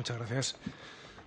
Muchas gracias.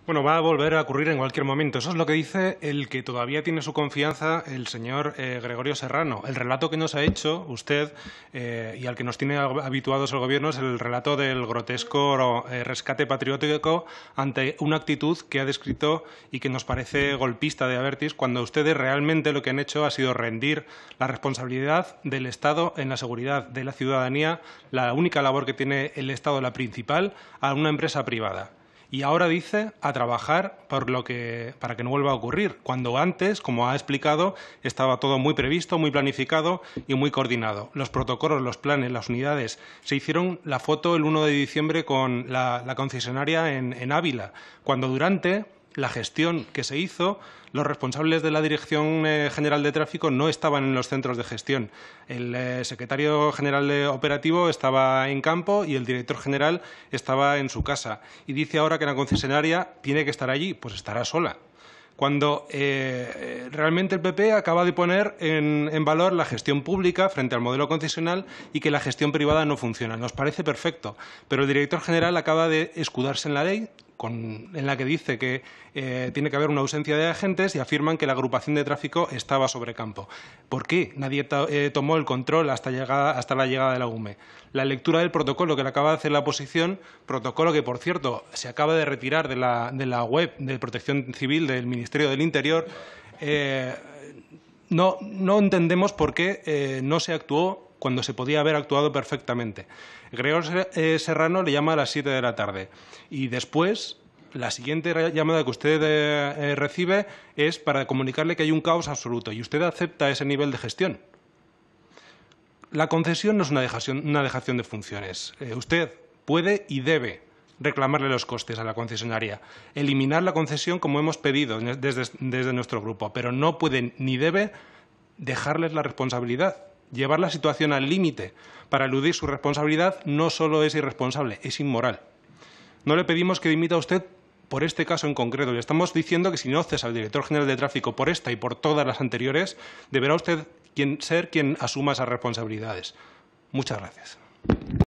Bueno, va a volver a ocurrir en cualquier momento. Eso es lo que dice el que todavía tiene su confianza, el señor eh, Gregorio Serrano. El relato que nos ha hecho usted eh, y al que nos tiene habituados el Gobierno es el relato del grotesco eh, rescate patriótico ante una actitud que ha descrito y que nos parece golpista de Avertis, cuando ustedes realmente lo que han hecho ha sido rendir la responsabilidad del Estado en la seguridad de la ciudadanía, la única labor que tiene el Estado, la principal, a una empresa privada y ahora dice a trabajar por lo que, para que no vuelva a ocurrir, cuando antes, como ha explicado, estaba todo muy previsto, muy planificado y muy coordinado. Los protocolos, los planes, las unidades. Se hicieron la foto el 1 de diciembre con la, concesionaria en Ávila, cuando durante la gestión que se hizo, los responsables de la Dirección eh, General de Tráfico no estaban en los centros de gestión. El eh, secretario general operativo estaba en campo y el director general estaba en su casa. Y dice ahora que la concesionaria tiene que estar allí, pues estará sola. Cuando eh, realmente el PP acaba de poner en valor la gestión pública frente al modelo concesional y que la gestión privada no funciona. Nos parece perfecto, pero el director general acaba de escudarse en la ley, en la que dice que eh, tiene que haber una ausencia de agentes y afirman que la agrupación de tráfico estaba sobre campo. ¿Por qué nadie eh, tomó el control hasta, llegada, hasta la llegada de la UME? La lectura del protocolo que le acaba de hacer la oposición, protocolo que, por cierto, se acaba de retirar de la, de la web de Protección Civil del Ministerio del Interior, eh, no entendemos por qué no se actuó cuando se podía haber actuado perfectamente. Gregor eh, Serrano le llama a las 7 de la tarde y después la siguiente llamada que usted eh, eh, recibe es para comunicarle que hay un caos absoluto y usted acepta ese nivel de gestión. La concesión no es una dejación, una de funciones. usted puede y debe reclamarle los costes a la concesionaria, eliminar la concesión como hemos pedido desde nuestro grupo, pero no puede ni debe dejarles la responsabilidad. Llevar la situación al límite para eludir su responsabilidad no solo es irresponsable, es inmoral. No le pedimos que dimita a usted por este caso en concreto. Le estamos diciendo que si no cesa al director general de tráfico por esta y por todas las anteriores, deberá usted quien, ser quien asuma esas responsabilidades. Muchas gracias.